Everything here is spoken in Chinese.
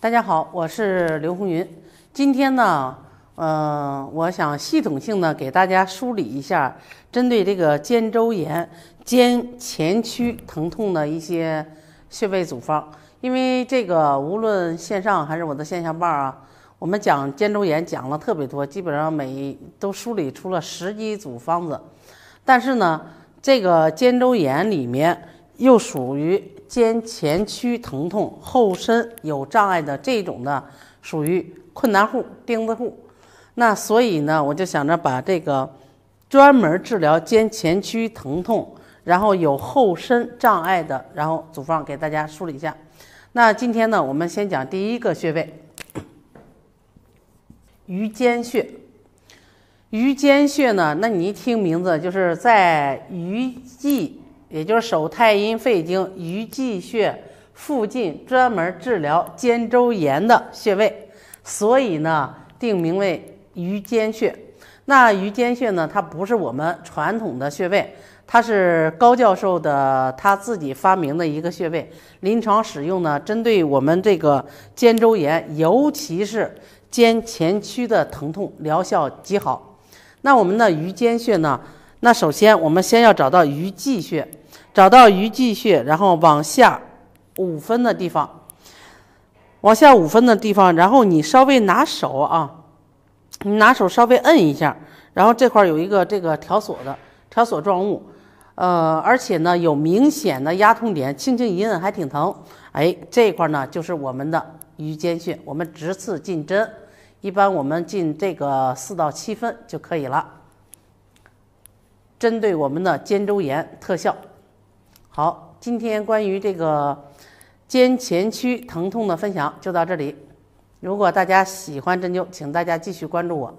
大家好，我是刘红云。今天呢，嗯，我想系统性的给大家梳理一下，针对这个肩周炎、肩前屈疼痛的一些穴位组方。因为这个，无论线上还是我的线下班啊，我们讲肩周炎讲了特别多，基本上每都梳理出了十几组方子。但是呢，这个肩周炎里面。又属于肩前屈疼痛、后身有障碍的这种的，属于困难户、钉子户。那所以呢，我就想着把这个专门治疗肩前屈疼痛，然后有后身障碍的，然后组方给大家梳理一下。那今天呢，我们先讲第一个穴位——鱼肩穴。鱼肩穴呢，那你一听名字就是在鱼际也就是手太阴肺经鱼际穴附近专门治疗肩周炎的穴位，所以呢定名为鱼肩穴。那鱼肩穴呢，它不是我们传统的穴位，它是高教授的他自己发明的一个穴位。临床使用呢，针对我们这个肩周炎，尤其是肩前屈的疼痛，疗效极好。那我们的鱼肩穴呢，那首先我们先要找到鱼际穴。找到鱼际穴，然后往下五分的地方，往下五分的地方，然后你稍微拿手啊，你拿手稍微摁一下，然后这块儿有一个这个条索的条索状物，呃，而且呢有明显的压痛点，轻轻一摁还挺疼，哎，这块儿呢就是我们的鱼肩穴，我们直刺进针，一般我们进这个四到七分就可以了，针对我们的肩周炎特效。好，今天关于这个肩前区疼痛的分享就到这里。如果大家喜欢针灸，请大家继续关注我。